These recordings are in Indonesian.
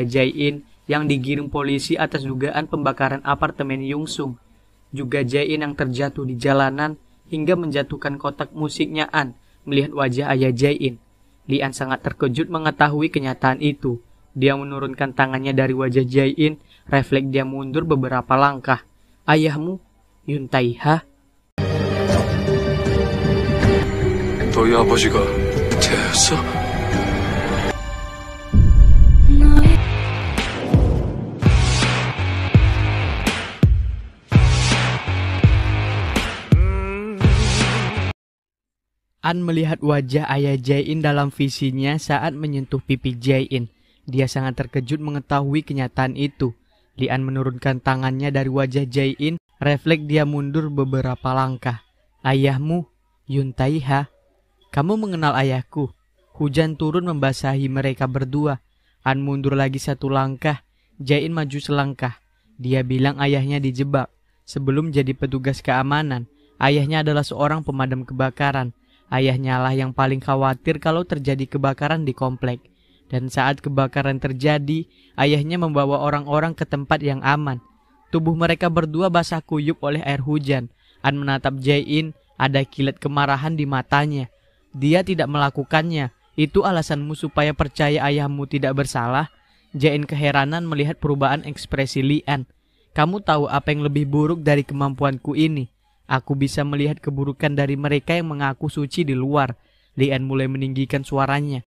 Jai In yang digiring polisi atas dugaan pembakaran apartemen Yungsung. Juga In yang terjatuh di jalanan hingga menjatuhkan kotak musiknya An melihat wajah ayah Jain. Lian sangat terkejut mengetahui kenyataan itu. Dia menurunkan tangannya dari wajah In, refleks dia mundur beberapa langkah. Ayahmu, Yun Taiha. 너희 아버지가 됐어? Aan melihat wajah ayah Jain dalam visinya saat menyentuh pipi Jain. Dia sangat terkejut mengetahui kenyataan itu. Lian menurunkan tangannya dari wajah Jain, refleks dia mundur beberapa langkah. Ayahmu, Yun Taiha, Kamu mengenal ayahku. Hujan turun membasahi mereka berdua. An mundur lagi satu langkah, Jain maju selangkah. Dia bilang ayahnya dijebak. Sebelum jadi petugas keamanan, ayahnya adalah seorang pemadam kebakaran. Ayahnya lah yang paling khawatir kalau terjadi kebakaran di komplek. Dan saat kebakaran terjadi, ayahnya membawa orang-orang ke tempat yang aman. Tubuh mereka berdua basah kuyup oleh air hujan. An menatap Jain, ada kilat kemarahan di matanya. Dia tidak melakukannya. Itu alasanmu supaya percaya ayahmu tidak bersalah? Jain keheranan melihat perubahan ekspresi Lian. Kamu tahu apa yang lebih buruk dari kemampuanku ini? Aku bisa melihat keburukan dari mereka yang mengaku suci di luar. Lian mulai meninggikan suaranya.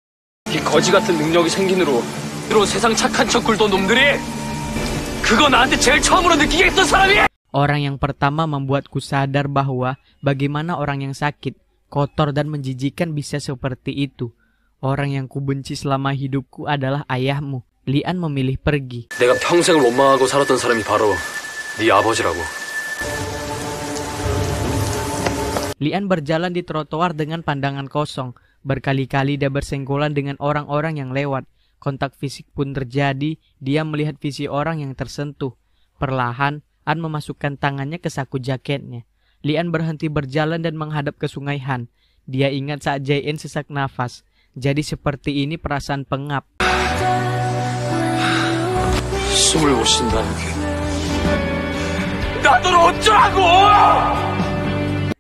Orang yang pertama membuatku sadar bahwa bagaimana orang yang sakit, kotor dan menjijikan bisa seperti itu. Orang yang kubenci selama hidupku adalah ayahmu. Lian memilih pergi. Lian berjalan di trotoar dengan pandangan kosong. Berkali-kali dia bersenggolan dengan orang-orang yang lewat. Kontak fisik pun terjadi, dia melihat visi orang yang tersentuh. Perlahan, An memasukkan tangannya ke saku jaketnya. Lian berhenti berjalan dan menghadap ke sungai Han. Dia ingat saat Jain sesak nafas. Jadi seperti ini perasaan pengap. 숨을 tidak.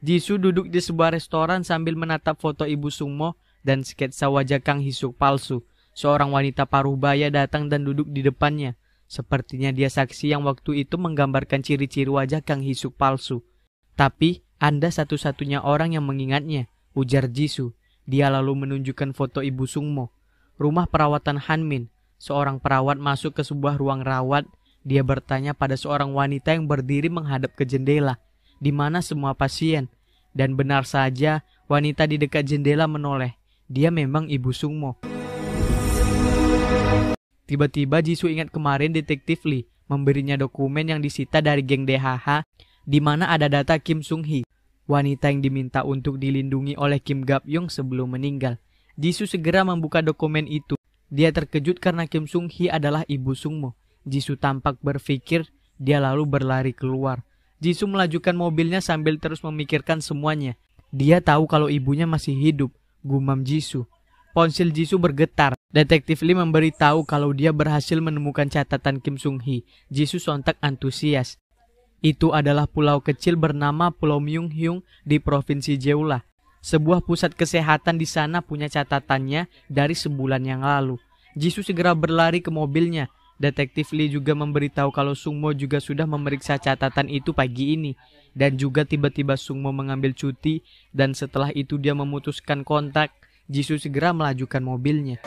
Jisoo duduk di sebuah restoran sambil menatap foto Ibu Sungmo dan sketsa wajah Kang Hisuk palsu. Seorang wanita paruh baya datang dan duduk di depannya. Sepertinya dia saksi yang waktu itu menggambarkan ciri-ciri wajah Kang Hisuk palsu. Tapi Anda satu-satunya orang yang mengingatnya, ujar Jisoo. Dia lalu menunjukkan foto Ibu Sungmo. Rumah perawatan Hanmin. Seorang perawat masuk ke sebuah ruang rawat. Dia bertanya pada seorang wanita yang berdiri menghadap ke jendela di mana semua pasien. Dan benar saja, wanita di dekat jendela menoleh. Dia memang ibu Sungmo. Tiba-tiba Jisoo ingat kemarin detektif Lee memberinya dokumen yang disita dari geng DHH di mana ada data Kim Sung Hee, wanita yang diminta untuk dilindungi oleh Kim Gap Yong sebelum meninggal. Jisoo segera membuka dokumen itu. Dia terkejut karena Kim Sung Hee adalah ibu Sungmo. Jisoo tampak berpikir, dia lalu berlari keluar. Jisoo melajukan mobilnya sambil terus memikirkan semuanya. Dia tahu kalau ibunya masih hidup, gumam Jisoo. Ponsel Jisoo bergetar. Detektif Lee memberitahu kalau dia berhasil menemukan catatan Kim Sung Hee. Jisoo sontak antusias. Itu adalah pulau kecil bernama Pulau Myung Hyung di Provinsi Jeolla. Sebuah pusat kesehatan di sana punya catatannya dari sebulan yang lalu. Jisoo segera berlari ke mobilnya. Detektif Lee juga memberitahu kalau Sungmo juga sudah memeriksa catatan itu pagi ini. Dan juga tiba-tiba Sungmo mengambil cuti dan setelah itu dia memutuskan kontak. Jisoo segera melajukan mobilnya.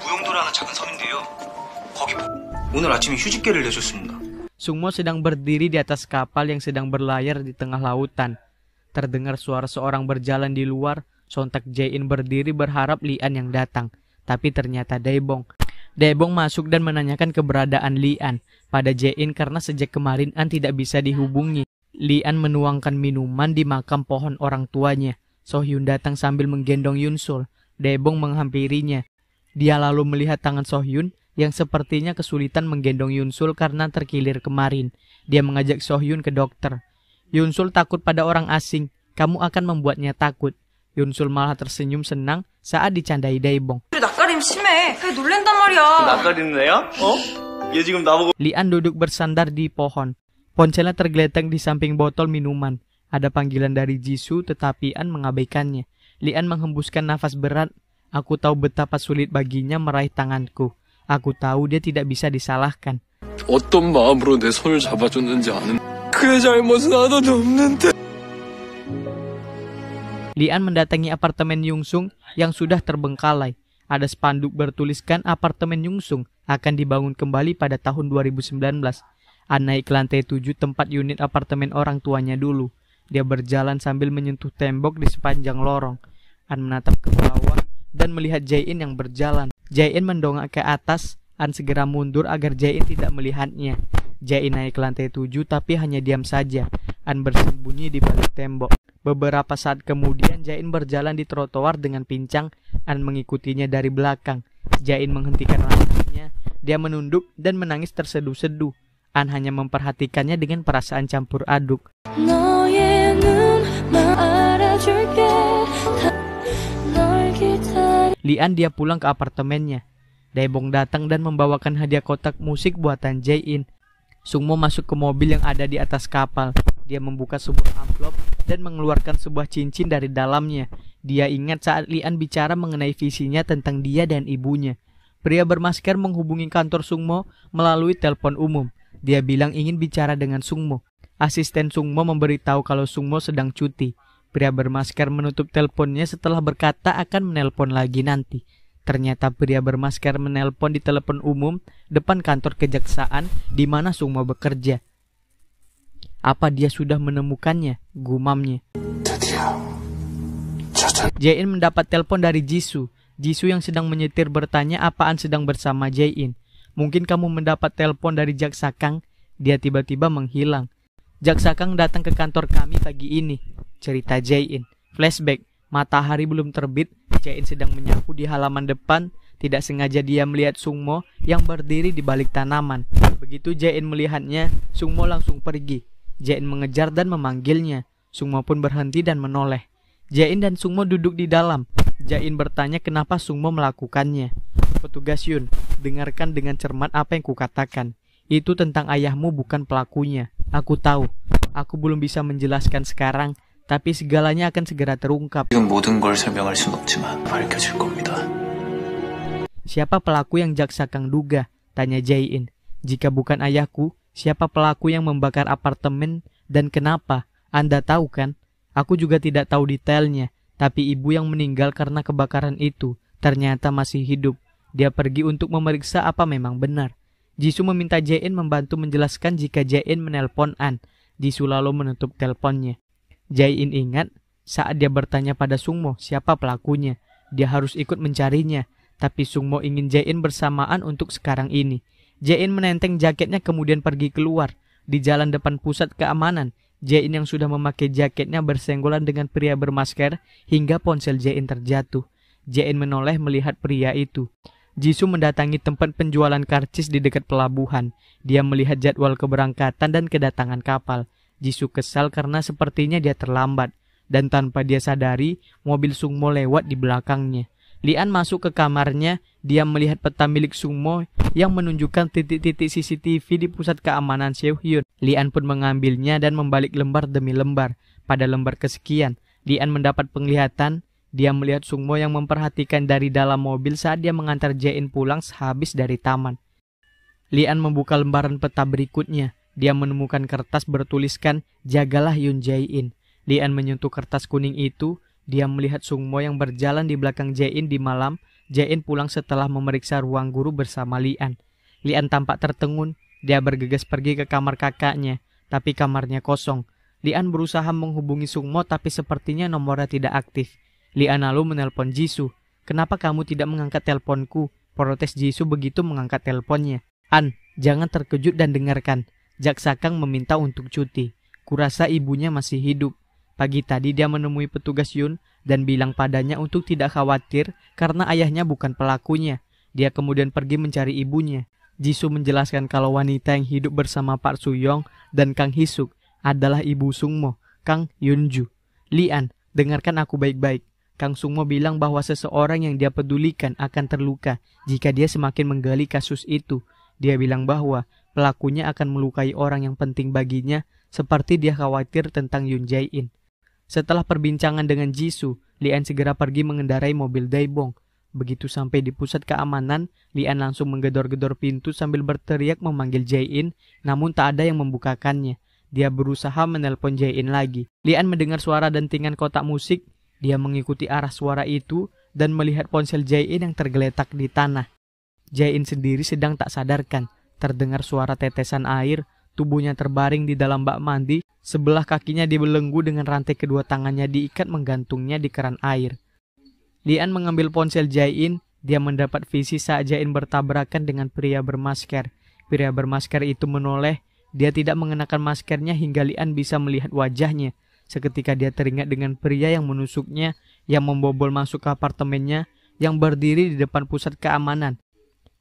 Sungmo sedang berdiri di atas kapal yang sedang berlayar di tengah lautan. Terdengar suara seorang berjalan di luar, sontak Jae-in berdiri berharap Lian yang datang. Tapi ternyata Daebong. Debong masuk dan menanyakan keberadaan Lian pada Jain karena sejak kemarin An tidak bisa dihubungi. Lian menuangkan minuman di makam pohon orang tuanya. Sohyun datang sambil menggendong Yunsul. Debong menghampirinya. Dia lalu melihat tangan Sohyun yang sepertinya kesulitan menggendong Yunsul karena terkilir kemarin. Dia mengajak Sohyun ke dokter. Yunsul takut pada orang asing. Kamu akan membuatnya takut. Yunsul malah tersenyum senang saat dicandai Daibong. 좀 심해. 왜 놀랜단 말이야. 낯가리는 애야? 어? 얘 지금 나보고. 리안 duduk bersandar di pohon. Ponselnya tergeletak di samping botol minuman. Ada panggilan dari Jisoo tetapi An mengabaikannya. Lian menghembuskan nafas berat. Aku tahu betapa sulit baginya meraih tanganku. Aku tahu dia tidak bisa disalahkan. 어떤 마음으로 내 손을 잡아줬는지 아는 그의 잘못은 하나도 없는데 Lian mendatangi apartemen Yung Sung yang sudah terbengkalai. Ada spanduk bertuliskan apartemen Yungsung akan dibangun kembali pada tahun 2019. An naik ke lantai 7 tempat unit apartemen orang tuanya dulu. Dia berjalan sambil menyentuh tembok di sepanjang lorong. An menatap ke bawah dan melihat Jain yang berjalan. Jain mendongak ke atas, An segera mundur agar Jain tidak melihatnya. Jain naik ke lantai 7 tapi hanya diam saja. An bersembunyi di balik tembok. Beberapa saat kemudian Jain berjalan di trotoar dengan pincang An mengikutinya dari belakang. Jain menghentikan langkahnya. Dia menunduk dan menangis terseduh-seduh. An hanya memperhatikannya dengan perasaan campur aduk. Lian dia pulang ke apartemennya. Daebong datang dan membawakan hadiah kotak musik buatan Jain. Sungmo masuk ke mobil yang ada di atas kapal. Dia membuka sebuah amplop dan mengeluarkan sebuah cincin dari dalamnya. Dia ingat saat Lian bicara mengenai visinya tentang dia dan ibunya. Pria bermasker menghubungi kantor Sungmo melalui telepon umum. Dia bilang ingin bicara dengan Sungmo. Asisten Sungmo memberitahu kalau Sungmo sedang cuti. Pria bermasker menutup teleponnya setelah berkata akan menelpon lagi nanti. Ternyata pria bermasker menelpon di telepon umum depan kantor kejaksaan di mana Sungmo bekerja. Apa dia sudah menemukannya? Gumamnya. Jae-in mendapat telepon dari Jisoo. Jisoo yang sedang menyetir bertanya apaan sedang bersama jae Mungkin kamu mendapat telepon dari Jaksa Kang. Dia tiba-tiba menghilang. Jaksa Kang datang ke kantor kami pagi ini. Cerita jae Flashback. Matahari belum terbit. jae sedang menyapu di halaman depan. Tidak sengaja dia melihat Sungmo yang berdiri di balik tanaman. Begitu jae melihatnya, Sungmo langsung pergi. Jain mengejar dan memanggilnya. Sungmo pun berhenti dan menoleh. Jain dan Sungmo duduk di dalam. Jain bertanya kenapa Sungmo melakukannya. Petugas Yun, dengarkan dengan cermat apa yang kukatakan. Itu tentang ayahmu bukan pelakunya. Aku tahu. Aku belum bisa menjelaskan sekarang, tapi segalanya akan segera terungkap. Siapa pelaku yang jaksa Kang duga? Tanya Jain. Jika bukan ayahku, siapa pelaku yang membakar apartemen dan kenapa? Anda tahu kan? Aku juga tidak tahu detailnya, tapi ibu yang meninggal karena kebakaran itu ternyata masih hidup. Dia pergi untuk memeriksa apa memang benar. Jisoo meminta jae membantu menjelaskan jika jae menelpon An. Jisoo lalu menutup teleponnya. jae ingat saat dia bertanya pada Sungmo siapa pelakunya. Dia harus ikut mencarinya, tapi Sungmo ingin jae bersamaan untuk sekarang ini. Jain menenteng jaketnya kemudian pergi keluar. Di jalan depan pusat keamanan, Jain yang sudah memakai jaketnya bersenggolan dengan pria bermasker hingga ponsel Jain terjatuh. Jain menoleh melihat pria itu. Jisoo mendatangi tempat penjualan karcis di dekat pelabuhan. Dia melihat jadwal keberangkatan dan kedatangan kapal. Jisoo kesal karena sepertinya dia terlambat. Dan tanpa dia sadari, mobil Sungmo lewat di belakangnya. Lian masuk ke kamarnya, dia melihat peta milik Sumo yang menunjukkan titik-titik CCTV di pusat keamanan Seo-hyun. Lian pun mengambilnya dan membalik lembar demi lembar. Pada lembar kesekian, Lian mendapat penglihatan. Dia melihat Sungmo yang memperhatikan dari dalam mobil saat dia mengantar Jae-in pulang sehabis dari taman. Lian membuka lembaran peta berikutnya. Dia menemukan kertas bertuliskan, Jagalah Yun Jae-in. Lian menyentuh kertas kuning itu, dia melihat Sungmo yang berjalan di belakang Jain di malam. Jain pulang setelah memeriksa ruang guru bersama Lian. Lian tampak tertengun. Dia bergegas pergi ke kamar kakaknya, tapi kamarnya kosong. Lian berusaha menghubungi Sungmo tapi sepertinya nomornya tidak aktif. Lian lalu menelpon Jisoo. Kenapa kamu tidak mengangkat teleponku? Protes Jisoo begitu mengangkat teleponnya. An, jangan terkejut dan dengarkan. Jaksakang meminta untuk cuti. Kurasa ibunya masih hidup. Pagi tadi dia menemui petugas Yun dan bilang padanya untuk tidak khawatir karena ayahnya bukan pelakunya. Dia kemudian pergi mencari ibunya. Jisoo menjelaskan kalau wanita yang hidup bersama Pak Su Yong dan Kang Hisuk adalah ibu Sungmo, Kang Yunju. Lian, dengarkan aku baik-baik. Kang Sungmo bilang bahwa seseorang yang dia pedulikan akan terluka jika dia semakin menggali kasus itu. Dia bilang bahwa pelakunya akan melukai orang yang penting baginya seperti dia khawatir tentang Yun Jae-in. Setelah perbincangan dengan Jisoo, Lian segera pergi mengendarai mobil Daibong. Begitu sampai di pusat keamanan, Lian langsung menggedor-gedor pintu sambil berteriak memanggil Jae-in, namun tak ada yang membukakannya. Dia berusaha menelpon Jae-in lagi. Lian mendengar suara dentingan kotak musik, dia mengikuti arah suara itu dan melihat ponsel Jae-in yang tergeletak di tanah. Jae-in sendiri sedang tak sadarkan. Terdengar suara tetesan air, Tubuhnya terbaring di dalam bak mandi, sebelah kakinya dibelenggu dengan rantai kedua tangannya diikat menggantungnya di keran air. Lian mengambil ponsel Jain, dia mendapat visi saat Jain bertabrakan dengan pria bermasker. Pria bermasker itu menoleh, dia tidak mengenakan maskernya hingga Lian bisa melihat wajahnya. Seketika dia teringat dengan pria yang menusuknya, yang membobol masuk ke apartemennya, yang berdiri di depan pusat keamanan.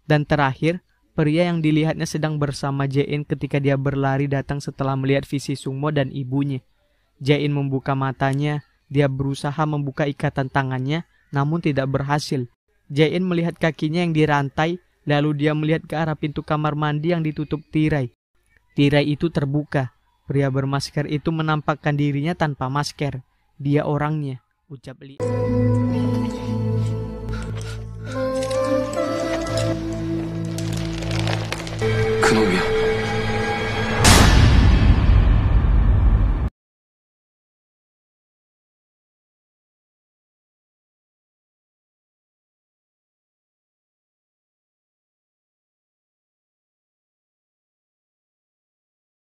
Dan terakhir, Pria yang dilihatnya sedang bersama Jain ketika dia berlari datang setelah melihat visi sungmo dan ibunya. Jain membuka matanya, dia berusaha membuka ikatan tangannya, namun tidak berhasil. Jain melihat kakinya yang dirantai, lalu dia melihat ke arah pintu kamar mandi yang ditutup tirai. Tirai itu terbuka. Pria bermasker itu menampakkan dirinya tanpa masker. Dia orangnya, ucap Lee. Kenobi.